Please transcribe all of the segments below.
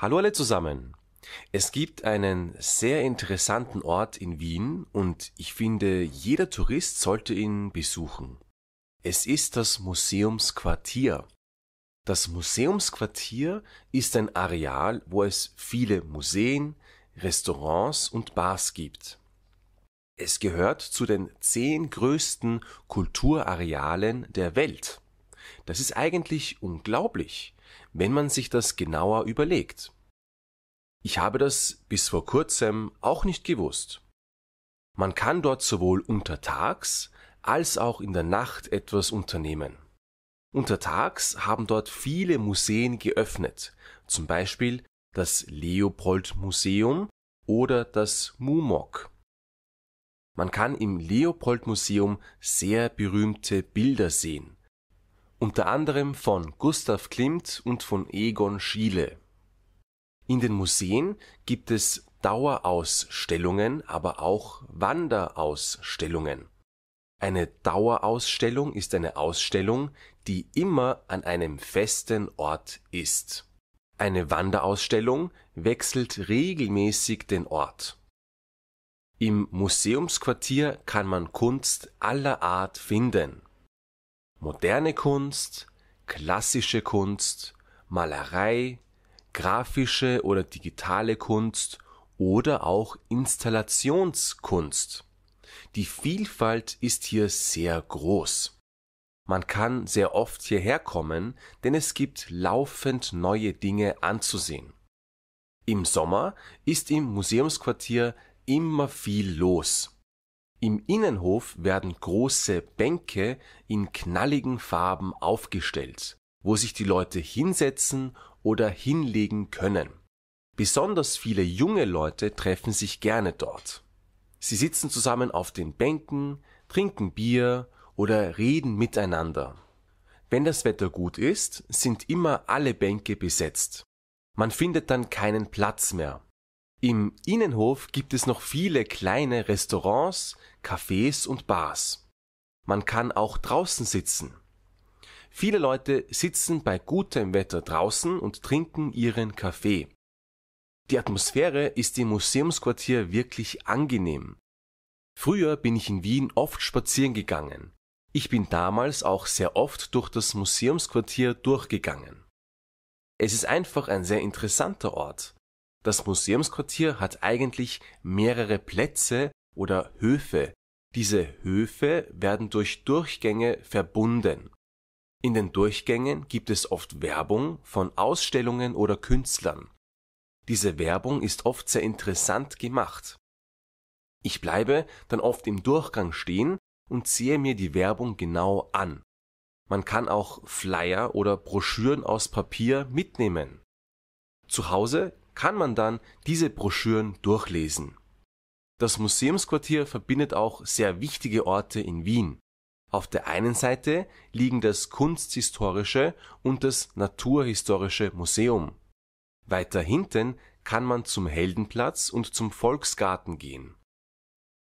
Hallo alle zusammen. Es gibt einen sehr interessanten Ort in Wien und ich finde, jeder Tourist sollte ihn besuchen. Es ist das Museumsquartier. Das Museumsquartier ist ein Areal, wo es viele Museen, Restaurants und Bars gibt. Es gehört zu den zehn größten Kulturarealen der Welt. Das ist eigentlich unglaublich, wenn man sich das genauer überlegt. Ich habe das bis vor kurzem auch nicht gewusst. Man kann dort sowohl untertags als auch in der Nacht etwas unternehmen. Untertags haben dort viele Museen geöffnet, zum Beispiel das Leopold Museum oder das Mumok. Man kann im Leopold Museum sehr berühmte Bilder sehen, unter anderem von Gustav Klimt und von Egon Schiele. In den Museen gibt es Dauerausstellungen, aber auch Wanderausstellungen. Eine Dauerausstellung ist eine Ausstellung, die immer an einem festen Ort ist. Eine Wanderausstellung wechselt regelmäßig den Ort. Im Museumsquartier kann man Kunst aller Art finden moderne Kunst, klassische Kunst, Malerei, grafische oder digitale Kunst oder auch Installationskunst. Die Vielfalt ist hier sehr groß. Man kann sehr oft hierher kommen, denn es gibt laufend neue Dinge anzusehen. Im Sommer ist im Museumsquartier immer viel los. Im Innenhof werden große Bänke in knalligen Farben aufgestellt, wo sich die Leute hinsetzen oder hinlegen können. Besonders viele junge Leute treffen sich gerne dort. Sie sitzen zusammen auf den Bänken, trinken Bier oder reden miteinander. Wenn das Wetter gut ist, sind immer alle Bänke besetzt. Man findet dann keinen Platz mehr im Innenhof gibt es noch viele kleine Restaurants, Cafés und Bars. Man kann auch draußen sitzen. Viele Leute sitzen bei gutem Wetter draußen und trinken ihren Kaffee. Die Atmosphäre ist im Museumsquartier wirklich angenehm. Früher bin ich in Wien oft spazieren gegangen. Ich bin damals auch sehr oft durch das Museumsquartier durchgegangen. Es ist einfach ein sehr interessanter Ort das Museumsquartier hat eigentlich mehrere Plätze oder Höfe. Diese Höfe werden durch Durchgänge verbunden. In den Durchgängen gibt es oft Werbung von Ausstellungen oder Künstlern. Diese Werbung ist oft sehr interessant gemacht. Ich bleibe dann oft im Durchgang stehen und sehe mir die Werbung genau an. Man kann auch Flyer oder Broschüren aus Papier mitnehmen. Zu Hause kann man dann diese Broschüren durchlesen. Das Museumsquartier verbindet auch sehr wichtige Orte in Wien. Auf der einen Seite liegen das Kunsthistorische und das Naturhistorische Museum. Weiter hinten kann man zum Heldenplatz und zum Volksgarten gehen.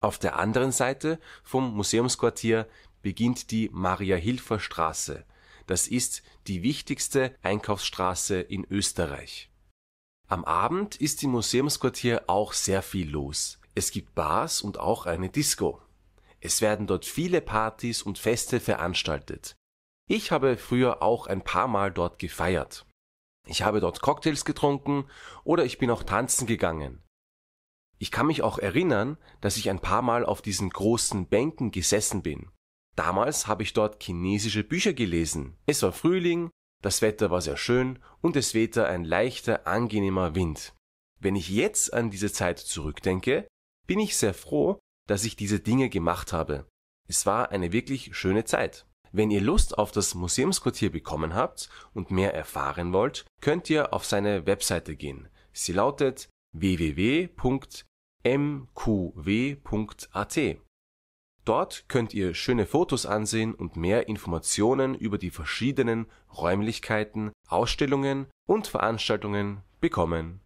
Auf der anderen Seite vom Museumsquartier beginnt die Maria-Hilfer-Straße. Das ist die wichtigste Einkaufsstraße in Österreich am Abend ist im Museumsquartier auch sehr viel los. Es gibt Bars und auch eine Disco. Es werden dort viele Partys und Feste veranstaltet. Ich habe früher auch ein paar Mal dort gefeiert. Ich habe dort Cocktails getrunken oder ich bin auch tanzen gegangen. Ich kann mich auch erinnern, dass ich ein paar Mal auf diesen großen Bänken gesessen bin. Damals habe ich dort chinesische Bücher gelesen. Es war Frühling, das Wetter war sehr schön und es wehte ein leichter, angenehmer Wind. Wenn ich jetzt an diese Zeit zurückdenke, bin ich sehr froh, dass ich diese Dinge gemacht habe. Es war eine wirklich schöne Zeit. Wenn ihr Lust auf das Museumsquartier bekommen habt und mehr erfahren wollt, könnt ihr auf seine Webseite gehen. Sie lautet www.mqw.at. Dort könnt ihr schöne Fotos ansehen und mehr Informationen über die verschiedenen Räumlichkeiten, Ausstellungen und Veranstaltungen bekommen